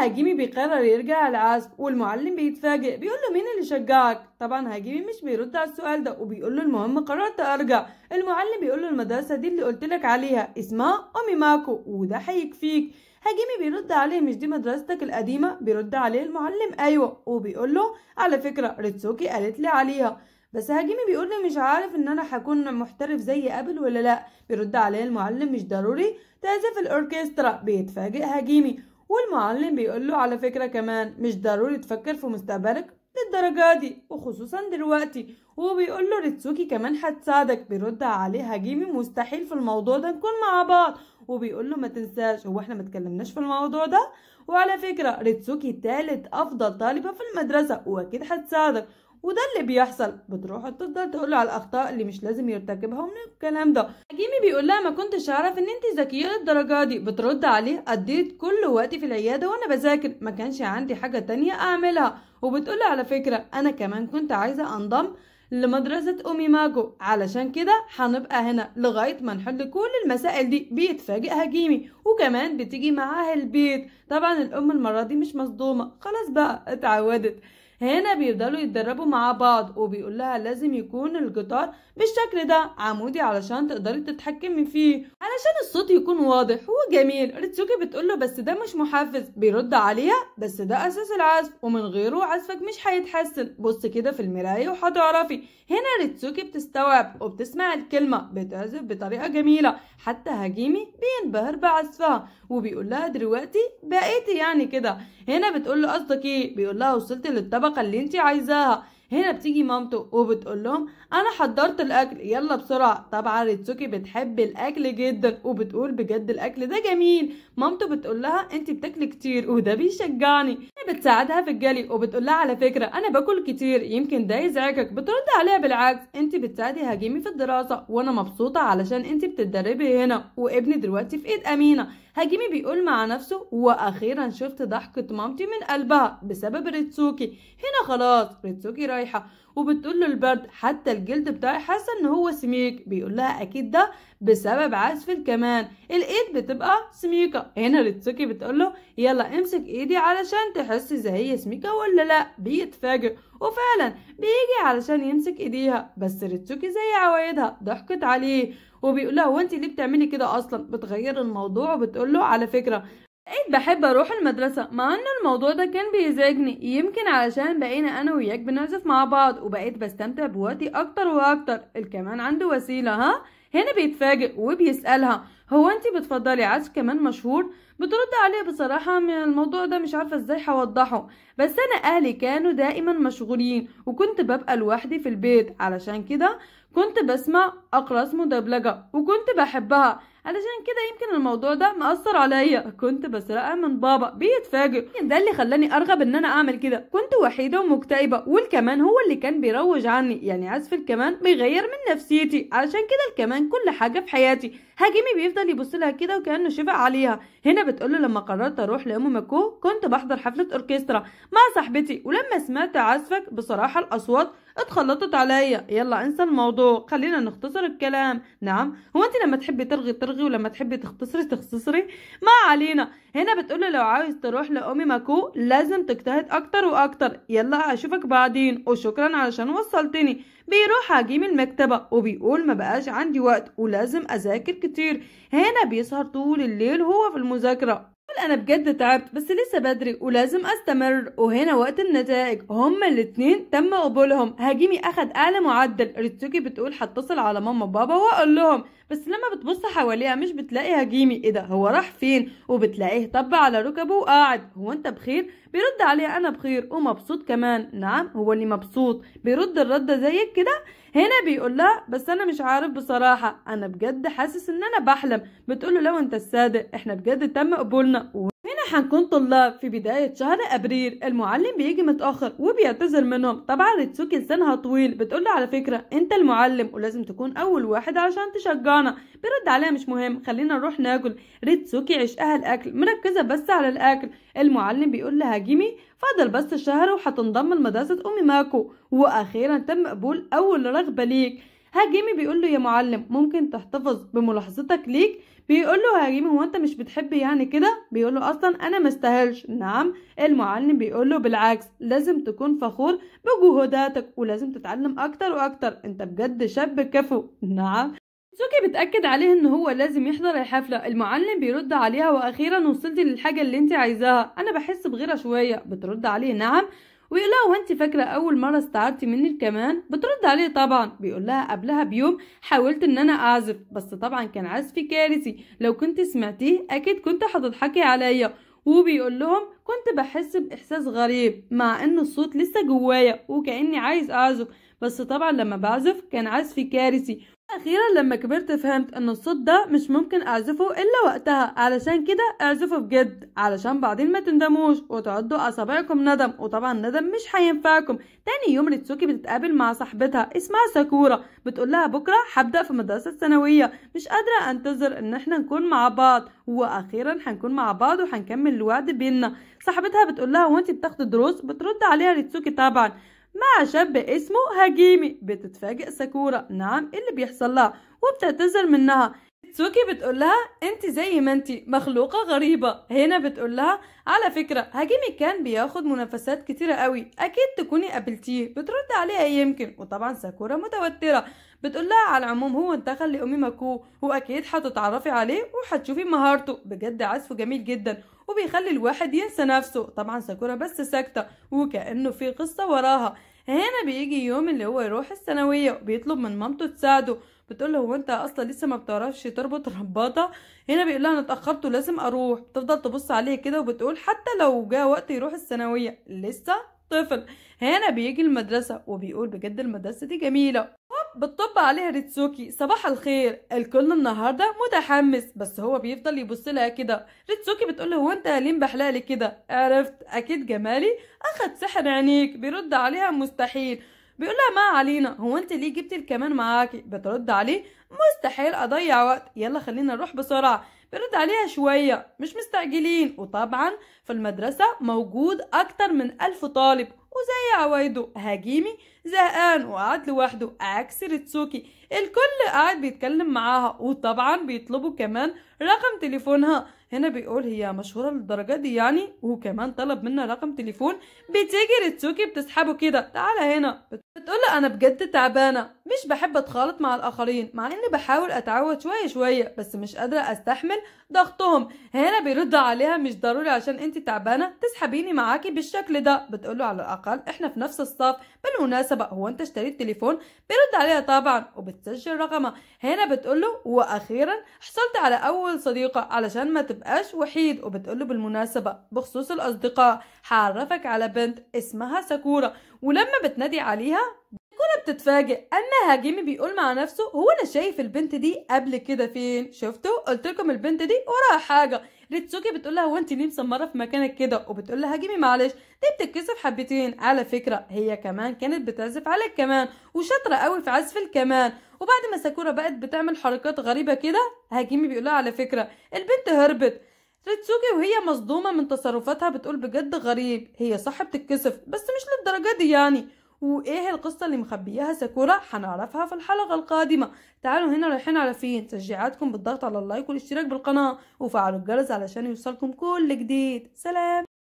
هاجيمي بيقرر يرجع العزف والمعلم بيتفاجئ بيقول له مين اللي شجعك طبعا هاجيمي مش بيرد على السؤال ده وبيقول له المهم قررت ارجع المعلم بيقول له المدرسه دي اللي قلت لك عليها اسمها امي ماكو وده هيكفيك هاجيمي بيرد عليه مش دي مدرستك القديمه بيرد عليه المعلم ايوه وبيقول له على فكره ريتسوكي قالت لي عليها بس هاجيمي بيقول له مش عارف ان انا هكون محترف زي قبل ولا لا بيرد عليه المعلم مش ضروري تعزف الاوركسترا بيتفاجئ هاجيمي والمعلم بيقول له على فكرة كمان مش ضروري تفكر في مستقبلك للدرجة دي وخصوصا دلوقتي وهو بيقول له ريتسوكي كمان هتساعدك بيرد عليه هجيمي مستحيل في الموضوع ده نكون مع بعض وبيقول له ما تنساش هو احنا ما تكلمناش في الموضوع ده وعلى فكرة ريتسوكي تالت أفضل طالبة في المدرسة وأكيد هتساعدك وده اللي بيحصل بتروح تفضل تقول له على الاخطاء اللي مش لازم يرتكبها ومن الكلام ده حكيمي بيقول لها ما كنتش اعرف ان انت ذكيه للدرجه دي بترد عليه قضيت كل وقتي في العياده وانا بذاكر ما كانش عندي حاجه تانية اعملها وبتقول على فكره انا كمان كنت عايزه انضم لمدرسة أمي ماجو علشان كده هنبقى هنا لغاية ما نحل كل المسائل دي بيتفاجئ هجيمي وكمان بتيجي معاها البيت طبعا الأم المرة دي مش مصدومة خلاص بقى اتعودت هنا بيفضلوا يتدربوا مع بعض وبيقول لها لازم يكون الجيتار بالشكل ده عمودي علشان تقدري تتحكمي فيه علشان الصوت يكون واضح وجميل ريتسوكي بتقول له بس ده مش محفز بيرد عليها بس ده اساس العزف ومن غيره عزفك مش هيتحسن بص كده في المرايه وهتعرفي هنا ريتسوكي بتستوعب وبتسمع الكلمه بتعزف بطريقه جميله حتى هاجيمي بينبهر بعزفها وبيقول لها دلوقتي بقيتي يعني كده هنا بتقول له قصدك ايه بيقول لها وصلت للطبق الطبقة اللي انت عايزاها هنا بتيجي مامته وبتقول لهم انا حضرت الاكل يلا بسرعه طبعا ريتسوكي بتحب الاكل جدا وبتقول بجد الاكل ده جميل مامته بتقول لها انت بتاكلي كتير وده بيشجعني بتساعدها في الجلي وبتقول لها على فكره انا باكل كتير يمكن ده يزعجك بترد عليها بالعكس انت بتساعدي هاجيمي في الدراسه وانا مبسوطه علشان انت بتتدربي هنا وابني دلوقتي في ايد امينه هاجيمي بيقول مع نفسه واخيرا شفت ضحكه مامتي من قلبها بسبب ريتسوكي هنا خلاص ريتسوكي رايحه وبتقول له البرد حتى الجلد بتاعي حاسه ان هو سميك بيقول لها اكيد ده بسبب عزف الكمان الايد بتبقى سميكه هنا ريتسوكي بتقول له يلا امسك ايدي علشان تحس اذا هي سميكه ولا لا بيتفاجئ وفعلا بيجي علشان يمسك ايديها بس ريتسوكي زي عوايدها ضحكت عليه وبيقول لها هو انت ليه بتعملي كده اصلا بتغير الموضوع وبتقول له على فكره بقيت إيه، بحب اروح المدرسة مع ان الموضوع ده كان بيزعجني يمكن علشان بقينا انا وياك بنعزف مع بعض وبقيت بستمتع بوقتي اكتر واكتر الكمان عنده وسيلة ها هنا بيتفاجئ وبيسألها هو انت بتفضلي عزف كمان مشهور بترد عليه بصراحة من الموضوع ده مش عارفة ازاي هوضحه بس انا اهلي كانوا دائما مشغولين وكنت ببقى لوحدي في البيت علشان كده كنت بسمع أقراص مدبلجة وكنت بحبها علشان كده يمكن الموضوع ده مأثر عليا كنت بسرقها من بابا بيتفاجئ ده اللي خلاني أرغب إن أنا أعمل كده كنت وحيدة ومكتئبة والكمان هو اللي كان بيروج عني يعني عزف الكمان بيغير من نفسيتي علشان كده الكمان كل حاجة في حياتي هاجيمي بيفضل يبص لها كده وكانه شفق عليها هنا بتقول لما قررت اروح لام ماكو كنت بحضر حفله اوركسترا مع صاحبتي ولما سمعت عزفك بصراحه الاصوات اتخلطت عليا يلا انسى الموضوع خلينا نختصر الكلام نعم هو انت لما تحبي ترغي ترغي ولما تحبي تختصري تختصري ما علينا هنا بتقول لو عاوز تروح لامي ماكو لازم تجتهد اكتر واكتر يلا اشوفك بعدين وشكرا علشان وصلتني بيروح عجيم المكتبة وبيقول ما بقاش عندي وقت ولازم أذاكر كتير هنا بيسهر طول الليل هو في المذاكرة انا بجد تعبت بس لسه بدري ولازم استمر وهنا وقت النتائج هما الاتنين تم قبولهم هاجيمي اخد اعلى معدل ريتسوكي بتقول هتصل على ماما وبابا واقول لهم بس لما بتبص حواليها مش بتلاقي هجيمي ايه ده هو راح فين وبتلاقيه طب على ركبه وقاعد هو انت بخير بيرد عليها انا بخير ومبسوط كمان نعم هو اللي مبسوط بيرد الردة زيك كده هنا بيقول لها بس انا مش عارف بصراحة انا بجد حاسس ان انا بحلم بتقول له لو انت الصادق احنا بجد تم قبولنا هنا هنكون طلاب في بداية شهر أبريل المعلم بيجي متأخر وبيعتذر منهم طبعا ريتسوكي لسانها طويل بتقول له على فكرة أنت المعلم ولازم تكون أول واحد علشان تشجعنا بيرد عليها مش مهم خلينا نروح ناكل ريتسوكي عشقها الأكل مركزة بس على الأكل المعلم بيقول لها جيمي فاضل بس شهر وهتنضم لمدرسة أمي ماكو وأخيرا تم قبول أول رغبة ليك هاجيمي بيقول له يا معلم ممكن تحتفظ بملاحظتك ليك بيقول له هاجيمي هو انت مش بتحب يعني كده بيقول له اصلا انا مستاهلش نعم المعلم بيقول له بالعكس لازم تكون فخور بجهوداتك ولازم تتعلم اكتر واكتر انت بجد شاب كفو نعم سوكي بتأكد عليه ان هو لازم يحضر الحفلة المعلم بيرد عليها واخيرا وصلتي للحاجة اللي انت عايزاها انا بحس بغيرة شوية بترد عليه نعم ويقول لها وانت فاكره اول مره استعرتي مني الكمان بترد عليه طبعا بيقول لها قبلها بيوم حاولت ان انا اعزف بس طبعا كان عزفي كارثي لو كنت سمعتيه اكيد كنت هتضحكي عليا وبيقول لهم كنت بحس باحساس غريب مع ان الصوت لسه جوايا وكاني عايز اعزف بس طبعا لما بعزف كان عزفي كارثي أخيرا لما كبرت فهمت أن الصوت ده مش ممكن أعزفه إلا وقتها علشان كده أعزفه بجد علشان بعدين ما تندموش وتعدوا أصابعكم ندم وطبعا ندم مش هينفعكم تاني يوم ريتسوكي بتتقابل مع صاحبتها اسمها ساكورا بتقول لها بكرة هبدأ في مدرسة الثانوية مش قادرة أنتظر إن احنا نكون مع بعض وأخيرا هنكون مع بعض وهنكمل الوعد بينا صاحبتها بتقول لها وانت بتاخدي دروس بترد عليها ريتسوكي طبعا مع شاب اسمه هاجيمي بتتفاجئ ساكورا نعم إيه اللي بيحصل لها وبتعتذر منها تسوكي بتقول لها انت زي ما انت مخلوقه غريبه هنا بتقول لها على فكره هاجيمي كان بياخد منافسات كتيره قوي اكيد تكوني قابلتيه بترد عليها يمكن وطبعا ساكورا متوتره بتقول لها على العموم هو انتقل لامي ماكو واكيد هتتعرفي عليه وهتشوفي مهارته بجد عزفه جميل جدا وبيخلي الواحد ينسى نفسه طبعا ساكورا بس ساكتة وكأنه في قصة وراها هنا بيجي يوم اللي هو يروح الثانوية وبيطلب من مامته تساعده بتقول له هو انت اصلا لسه ما بتعرفش تربط رباطة هنا بيقول لها انا اتأخرت ولازم اروح بتفضل تبص عليه كده وبتقول حتى لو جاء وقت يروح الثانوية لسه طفل هنا بيجي المدرسة وبيقول بجد المدرسة دي جميلة بتطب عليها ريتسوكي صباح الخير الكل النهارده متحمس بس هو بيفضل يبص لها كده ريتسوكي بتقول له هو انت ليه بحلالي كده عرفت اكيد جمالي اخد سحر عينيك بيرد عليها مستحيل بيقول لها ما علينا هو انت ليه جبت الكمان معاكي بترد عليه مستحيل اضيع وقت يلا خلينا نروح بسرعه بيرد عليها شويه مش مستعجلين وطبعا في المدرسه موجود اكتر من ألف طالب وزي عوايده هاجيمي زهقان وقعد لوحده عكس ريتسوكي الكل قاعد بيتكلم معاها وطبعا بيطلبوا كمان رقم تليفونها هنا بيقول هي مشهورة للدرجة دي يعني وكمان طلب منها رقم تليفون بتيجي ريتسوكي بتسحبه كده تعالى هنا بتقول له انا بجد تعبانة مش بحب اتخالط مع الاخرين مع اني بحاول اتعود شوية شوية بس مش قادرة استحمل ضغطهم هنا بيرد عليها مش ضروري عشان انت تعبانة تسحبيني معاكي بالشكل ده بتقول له على الاقل احنا في نفس الصف بالمناسبة هو انت اشتريت تليفون بيرد عليها طبعا وبتسجل رقمها هنا بتقول له واخيرا حصلت على اول صديقة علشان ما تبقى تبقاش وحيد وبتقوله بالمناسبة بخصوص الأصدقاء حعرفك على بنت اسمها ساكورا ولما بتنادي عليها وهنا بتتفاجئ اما هاجيمي بيقول مع نفسه هو انا شايف البنت دي قبل كده فين شفتوا قلت لكم البنت دي وراها حاجه ريتسوكي بتقول لها هو انت ليه مسمره في مكانك كده وبتقول لها هاجمي معلش دي بتتكسف حبتين على فكره هي كمان كانت بتعزف على الكمان وشاطره قوي في عزف الكمان وبعد ما ساكورا بقت بتعمل حركات غريبه كده هاجيمي بيقول لها على فكره البنت هربت ريتسوكي وهي مصدومه من تصرفاتها بتقول بجد غريب هي صح بتتكسف بس مش للدرجه دي يعني وايه القصه اللي مخبياها ساكورا حنعرفها في الحلقه القادمه تعالوا هنا رايحين على فين تشجيعاتكم بالضغط على اللايك والاشتراك بالقناه وفعلوا الجرس علشان يوصلكم كل جديد سلام